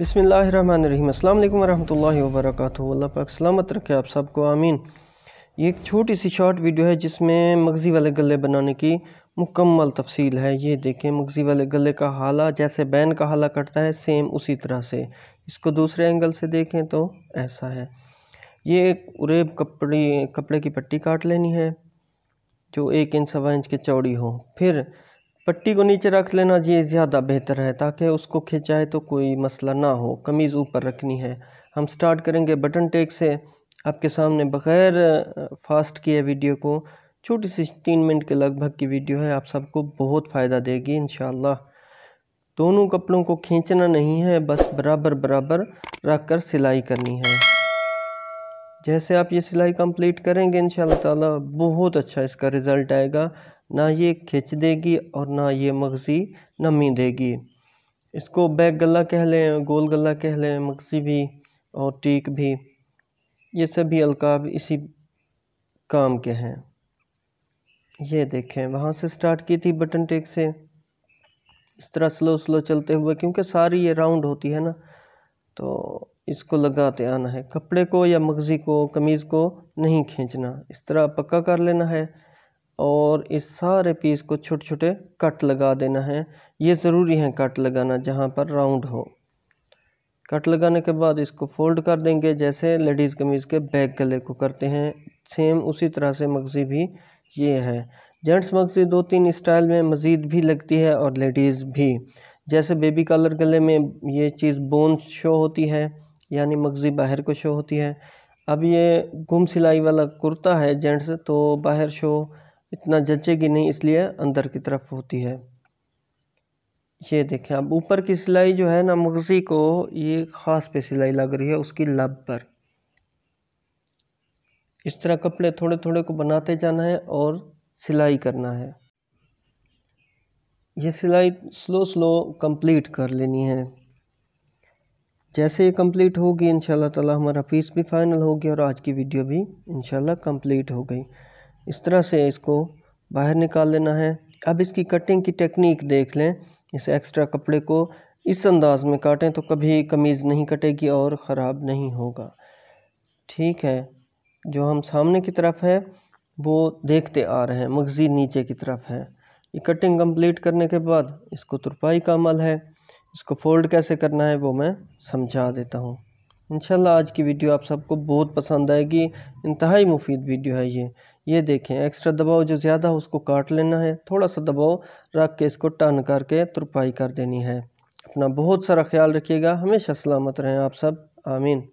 बिसमीम अल्लाम वरहमल वर्क अल्लाह पाक सलामत रखे आप सबको आमीन ये एक छोटी सी शॉर्ट वीडियो है जिसमें मगज़ी वाले गले बनाने की मुकम्मल तफसील है ये देखें मगज़ी वाले गले का हाला जैसे बैन का हाला कटता है सेम उसी तरह से इसको दूसरे एंगल से देखें तो ऐसा है ये एक उरेब कपड़े कपड़े की पट्टी काट लेनी है जो एक इंच सवा इंच की चौड़ी हो फिर पट्टी को नीचे रख लेना ये ज़्यादा बेहतर है ताकि उसको खिंचाए तो कोई मसला ना हो कमीज़ ऊपर रखनी है हम स्टार्ट करेंगे बटन टेक से आपके सामने बग़ैर फास्ट किए वीडियो को छोटी सी तीन मिनट के लगभग की वीडियो है आप सबको बहुत फ़ायदा देगी इन दोनों कपड़ों को खींचना नहीं है बस बराबर बराबर रख कर सिलाई करनी है जैसे आप ये सिलाई कंप्लीट करेंगे इन ताला बहुत अच्छा इसका रिज़ल्ट आएगा ना ये खींच देगी और ना ये मगज़ी नमी देगी इसको बैक गला कह लें गोल गला कह लें मगज़ी भी और टीक भी ये सभी अलकाब इसी काम के हैं ये देखें वहाँ से स्टार्ट की थी बटन टेक से इस तरह स्लो स्लो चलते हुए क्योंकि सारी ये राउंड होती है ना तो इसको लगाते आना है कपड़े को या मगज़ी को कमीज़ को नहीं खींचना इस तरह पक्का कर लेना है और इस सारे पीस को छोटे छोटे कट लगा देना है ये ज़रूरी है कट लगाना जहाँ पर राउंड हो कट लगाने के बाद इसको फोल्ड कर देंगे जैसे लेडीज़ कमीज़ के बैक गले को करते हैं सेम उसी तरह से मगज़ी भी ये है जेंट्स मगज़ी दो तीन स्टाइल में मज़ीद भी लगती है और लेडीज़ भी जैसे बेबी कलर गले में ये चीज़ बोन शो होती है यानी मगज़ी बाहर को शो होती है अब ये गुम सिलाई वाला कुर्ता है जेंट्स तो बाहर शो इतना जचेगी नहीं इसलिए अंदर की तरफ होती है ये देखें अब ऊपर की सिलाई जो है ना मगज़ी को ये ख़ास पे सिलाई लग रही है उसकी लब पर इस तरह कपड़े थोड़े थोड़े को बनाते जाना है और सिलाई करना है ये सिलाई स्लो स्लो कंप्लीट कर लेनी है जैसे ये कंप्लीट होगी इन ताला हमारा पीस भी फाइनल हो गया और आज की वीडियो भी इन कंप्लीट हो गई इस तरह से इसको बाहर निकाल लेना है अब इसकी कटिंग की टेक्निक देख लें इस एक्स्ट्रा कपड़े को इस अंदाज़ में काटें तो कभी कमीज़ नहीं कटेगी और ख़राब नहीं होगा ठीक है जो हम सामने की तरफ है वो देखते आ रहे हैं मगज़ी नीचे की तरफ है ये कटिंग कंप्लीट करने के बाद इसको तुरपाई का अमल है इसको फोल्ड कैसे करना है वो मैं समझा देता हूँ इंशाल्लाह आज की वीडियो आप सबको बहुत पसंद आएगी इंतहाई मुफीद वीडियो है ये ये देखें एक्स्ट्रा दबाव जो ज़्यादा हो उसको काट लेना है थोड़ा सा दबाव रख के इसको टर्न करके तुरपाई कर देनी है अपना बहुत सारा ख्याल रखिएगा हमेशा सलामत रहें आप सब आमीन